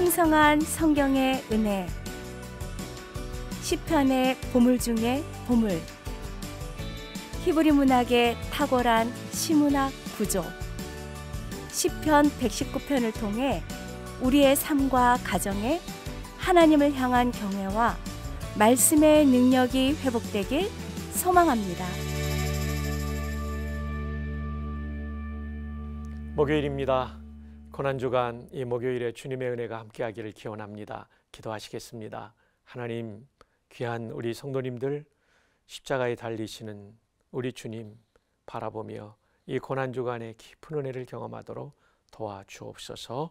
풍성한 성경의 은혜 시편의 보물 중의 보물 히브리 문학의 탁월한 시문학 구조 시편 119편을 통해 우리의 삶과 가정에 하나님을 향한 경외와 말씀의 능력이 회복되길 소망합니다. 목요일입니다. 고난 주간 이 목요일에 주님의 은혜가 함께하기를 기원합니다. 기도하시겠습니다. 하나님 귀한 우리 성도님들 십자가에 달리시는 우리 주님 바라보며 이 고난 주간의 깊은 은혜를 경험하도록 도와주옵소서.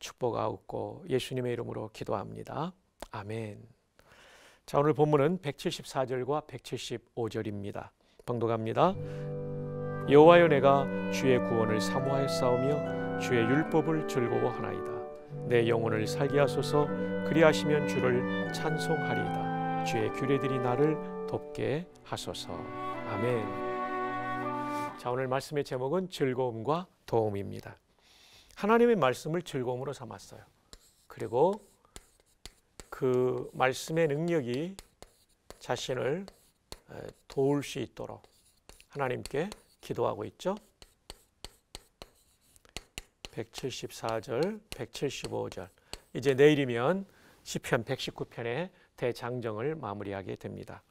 축복하옵고 예수님의 이름으로 기도합니다. 아멘. 자, 오늘 본문은 174절과 175절입니다. 봉독합니다. 여호와여 내가 주의 구원을 사모하였사오며 주의 율법을 즐거워하나이다. 내 영혼을 살게 하소서 그리하시면 주를 찬송하리이다. 주의 규례들이 나를 돕게 하소서. 아멘. 자, 오늘 말씀의 제목은 즐거움과 도움입니다. 하나님의 말씀을 즐거움으로 삼았어요. 그리고 그 말씀의 능력이 자신을 도울 수 있도록 하나님께 기도하고 있죠. 174절, 175절. 이제 내일이면 시편 119편의 대장정을 마무리하게 됩니다.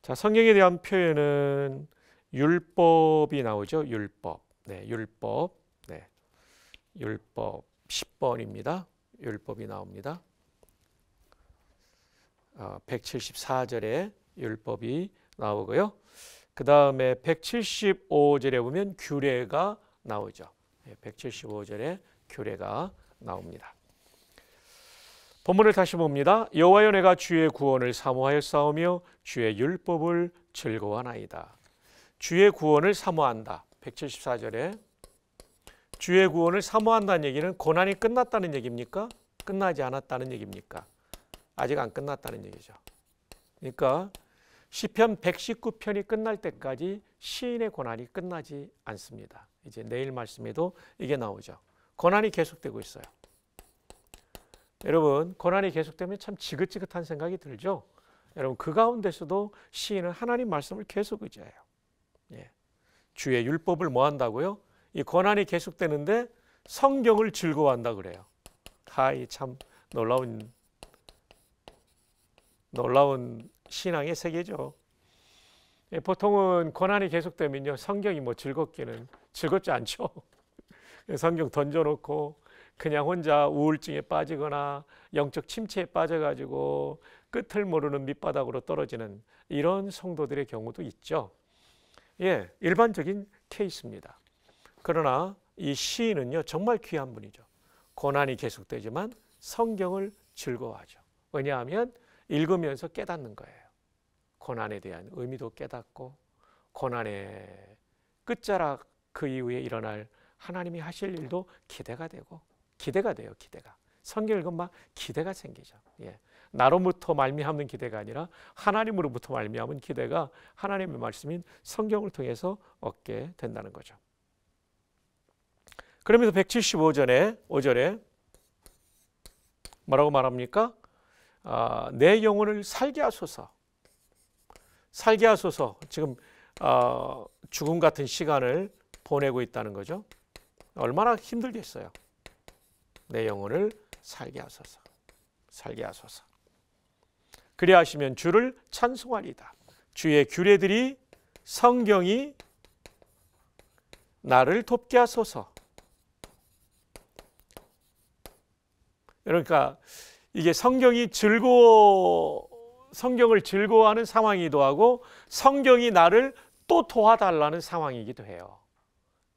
자, 성경에 대한 표현은 율법이 나오죠. 율법. 네, 율법. 네. 율법 10번입니다. 율법이 나옵니다. 174절에 아, 율법이 나오고요. 그 다음에 175절에 보면 규례가 나오죠. 175절에 예, 규례가 나옵니다. 본문을 다시 봅니다. 여호와여 내가 주의 구원을 사모하여 싸우며 주의 율법을 즐거워하나이다. 주의 구원을 사모한다. 174절에 주의 구원을 사모한다는 얘기는 고난이 끝났다는 얘기입니까? 끝나지 않았다는 얘기입니까? 아직 안 끝났다는 얘기죠. 그러니까 시편 119편이 끝날 때까지 시인의 고난이 끝나지 않습니다. 이제 내일 말씀에도 이게 나오죠. 고난이 계속되고 있어요. 여러분 고난이 계속되면 참 지긋지긋한 생각이 들죠. 여러분 그 가운데서도 시인은 하나님 말씀을 계속 의지해요. 예. 주의 율법을 뭐 한다고요? 이 고난이 계속되는데 성경을 즐거워한다 그래요. 하이 참 놀라운 놀라운 신앙의 세계죠. 예, 보통은 고난이 계속되면요 성경이 뭐 즐겁기는 즐겁지 않죠. 성경 던져놓고 그냥 혼자 우울증에 빠지거나 영적 침체에 빠져가지고 끝을 모르는 밑바닥으로 떨어지는 이런 성도들의 경우도 있죠. 예, 일반적인 케이스입니다. 그러나 이 시인은요, 정말 귀한 분이죠. 고난이 계속되지만 성경을 즐거워하죠. 왜냐하면 읽으면서 깨닫는 거예요. 고난에 대한 의미도 깨닫고, 고난의 끝자락 그 이후에 일어날 하나님이 하실 일도 기대가 되고 기대가 돼요 기대가 성경 읽으면 기대가 생기죠 예. 나로부터 말미암는 기대가 아니라 하나님으로부터 말미암은 기대가 하나님의 말씀인 성경을 통해서 얻게 된다는 거죠 그러면서 175절에 5절에 뭐라고 말합니까? 아, 내 영혼을 살게 하소서 살게 하소서 지금 어, 죽음 같은 시간을 보내고 있다는 거죠. 얼마나 힘들겠어요. 내 영혼을 살게 하소서. 살게 하소서. 그리하시면 주를 찬송하리다. 주의 규례들이 성경이 나를 돕게 하소서. 그러니까 이게 성경이 즐거워 성경을 즐거워하는 상황이기도 하고 성경이 나를 또 도와달라는 상황이기도 해요.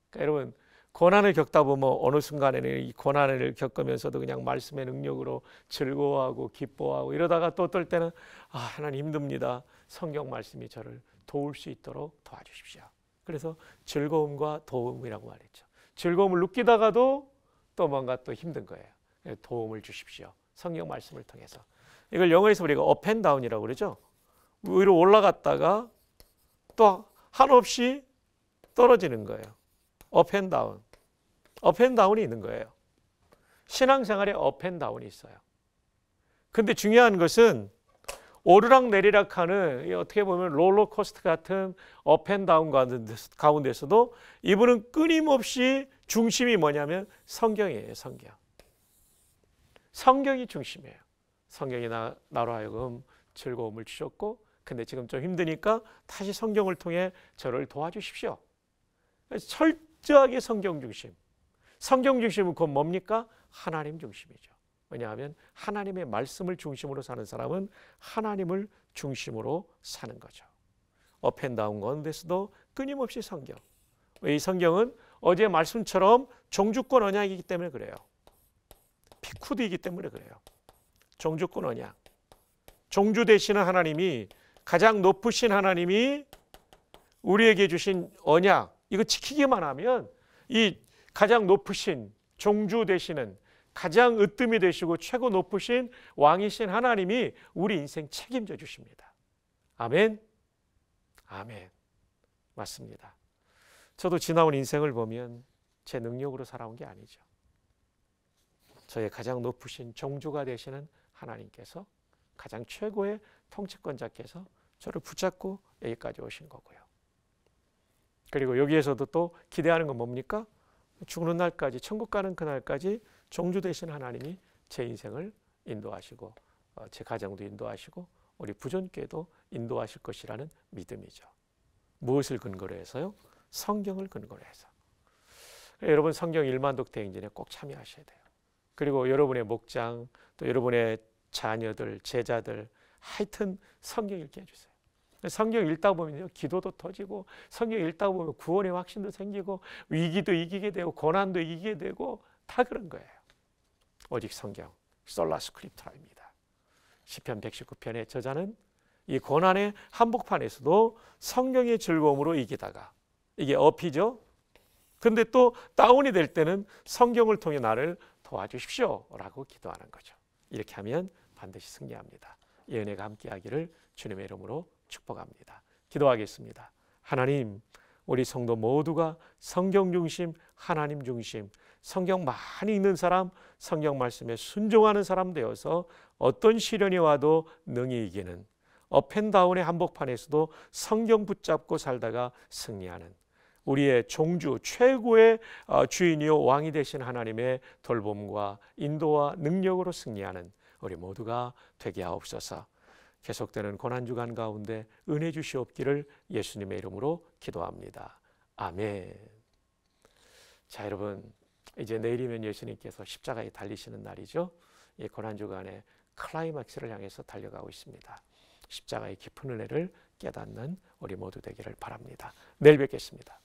그러니까 여러분 고난을 겪다 보면 뭐 어느 순간에는 이 고난을 겪으면서도 그냥 말씀의 능력으로 즐거워하고 기뻐하고 이러다가 또 떨 때는 아 하나님 힘듭니다. 성경 말씀이 저를 도울 수 있도록 도와주십시오. 그래서 즐거움과 도움이라고 말했죠. 즐거움을 느끼다가도 또 뭔가 또 힘든 거예요. 예, 도움을 주십시오. 성경 말씀을 통해서 이걸 영어에서 우리가 업앤다운이라고 그러죠. 위로 올라갔다가 또 한없이 떨어지는 거예요. 업앤다운. 업앤다운이 있는 거예요. 신앙생활에 업앤다운이 있어요. 근데 중요한 것은 오르락 내리락 하는 어떻게 보면 롤러코스터 같은 업앤다운 가운데서도 이분은 끊임없이 중심이 뭐냐면 성경이에요, 성경. 성경이 중심이에요. 성경이 나, 나로 하여금 즐거움을 주셨고, 근데 지금 좀 힘드니까 다시 성경을 통해 저를 도와주십시오. 철 철저하게 성경 중심. 성경 중심은 곧 뭡니까? 하나님 중심이죠. 왜냐하면 하나님의 말씀을 중심으로 사는 사람은 하나님을 중심으로 사는 거죠. 업앤다운 가데서도 끊임없이 성경. 이 성경은 어제 말씀처럼 종주권 언약이기 때문에 그래요. 피쿠드이기 때문에 그래요. 종주권 언약. 종주 되시는 하나님이 가장 높으신 하나님이 우리에게 주신 언약, 이거 지키기만 하면 이 가장 높으신 종주 되시는 가장 으뜸이 되시고 최고 높으신 왕이신 하나님이 우리 인생 책임져 주십니다. 아멘. 아멘. 맞습니다. 저도 지나온 인생을 보면 제 능력으로 살아온 게 아니죠. 저의 가장 높으신 종주가 되시는 하나님께서 가장 최고의 통치권자께서 저를 붙잡고 여기까지 오신 거고요. 그리고 여기에서도 또 기대하는 건 뭡니까? 죽는 날까지 천국 가는 그날까지 종주 되신 하나님이 제 인생을 인도하시고 어, 제 가정도 인도하시고 우리 부존께도 인도하실 것이라는 믿음이죠. 무엇을 근거로 해서요? 성경을 근거로 해서. 그러니까 여러분 성경 1만 독대 행진에 꼭 참여하셔야 돼요. 그리고 여러분의 목장 또 여러분의 자녀들 제자들 하여튼 성경 읽게 해주세요. 성경 읽다 보면 기도도 터지고 성경 읽다 보면 구원의 확신도 생기고 위기도 이기게 되고 고난도 이기게 되고 다 그런 거예요. 오직 성경 솔라 스크립트라입니다. 시편 119편의 저자는 이 고난의 한복판에서도 성경의 즐거움으로 이기다가 이게 업이죠. 근데 또 다운이 될 때는 성경을 통해 나를 도와주십시오라고 기도하는 거죠. 이렇게 하면 반드시 승리합니다. 이은혜 함께하기를 주님의 이름으로 축복합니다. 기도하겠습니다. 하나님, 우리 성도 모두가 성경 중심, 하나님 중심, 성경 많이 읽는 사람, 성경 말씀에 순종하는 사람 되어서 어떤 시련이 와도 능히 이기는 업앤다운의 한복판에서도 성경 붙잡고 살다가 승리하는 우리의 종주 최고의 어, 주인이요 왕이 되신 하나님의 돌봄과 인도와 능력으로 승리하는 우리 모두가 되게 하옵소서. 계속되는 고난주간 가운데 은혜 주시옵기를 예수님의 이름으로 기도합니다. 아멘. 자, 여러분. 이제 내일이면 예수님께서 십자가에 달리시는 날이죠. 이 고난주간에 클라이막스를 향해서 달려가고 있습니다. 십자가의 깊은 은혜를 깨닫는 우리 모두 되기를 바랍니다. 내일 뵙겠습니다.